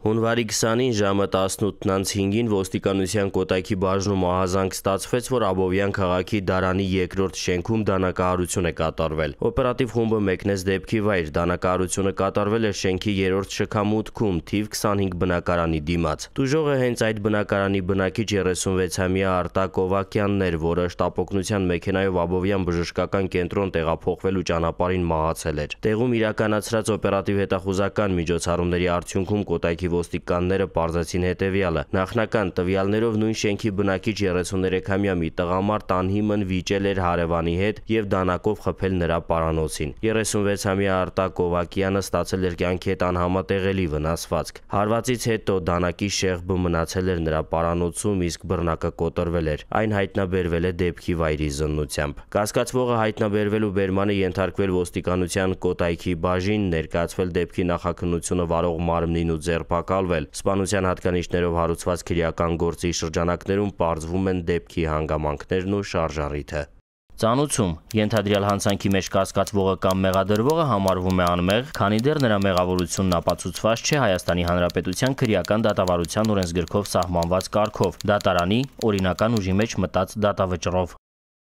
Հունվարի 20-ին ժամը 18:05-ին ոստիկանության Կոտայքի բաժնում ահազանգ ստացվեց, որ Աբովյան քաղաքի Դարանի երկրորդ շենքում դանակահարություն է կատարվել։ Օպերատիվ խումբը մեկնեց դեպքի վայր։ Դանակահարությունը կատարվել էր շենքի 3-րդ շքամուտքում, թիվ 25 բնակարանի դիմաց։ Դուժողը հենց այդ բնակարանի բնակիչ 36-ամյա Արտակ Օվակյանն էր, որը շտապօգնության մեքենայով Աբովյան բժշկական կենտրոն տեղափոխվելու ճանապարհին մահացել էր։ Տեղում իրականացրած օպերատիվ հետախուզական միջոցառումների արդյունքում Կոտայքի ոստիկանները պարզեցին հետևյալը. Նախնական տվյալներով նույն շենքի բնակիչ 33-ամյա մի տղամարդ անհիմն վիճել էր հարևանի հետ եւ դանակով խփել նրա պարանոցին։ 36-ամյա Արտակ Օվակյանը ստացել էր կյանքի հետ անհամատեղելի վնասվածք։ Հարվածից հետո դանակի շեղբը մնացել էր նրա պարանոցում, իսկ բռնակը կոտրվել էր։ Այն հայտնաբերվել է դեպքի վայրի զննությամբ։ Կասկածվողը հայտնաբերվելու բերմանը ենթարկվել ոստիկանության Կոտայքի բաժին, ներկայացվել դեպքի նախաքննությունը վարող մարմնին ու ձերբա տապակալվել։ Սպանության հատկանիշներով հարուցված քրեական գործի շրջանակներում պարզվում են դեպքի հանգամանքներն ու շարժառիթը։ Ծանուցում ենթադրյալ հանցանքի մեջ կասկածվողը կամ մեղադրվողը համարվում է անմեղ, քանի դեռ նրա մեղավորությունն ապացուցված չէ Հայաստանի Հանրապետության քրեական դատավարության օրենսգրքով սահմանված կարգով՝ դատարանի օրինական ուժի մեջ մտած դատավճռով։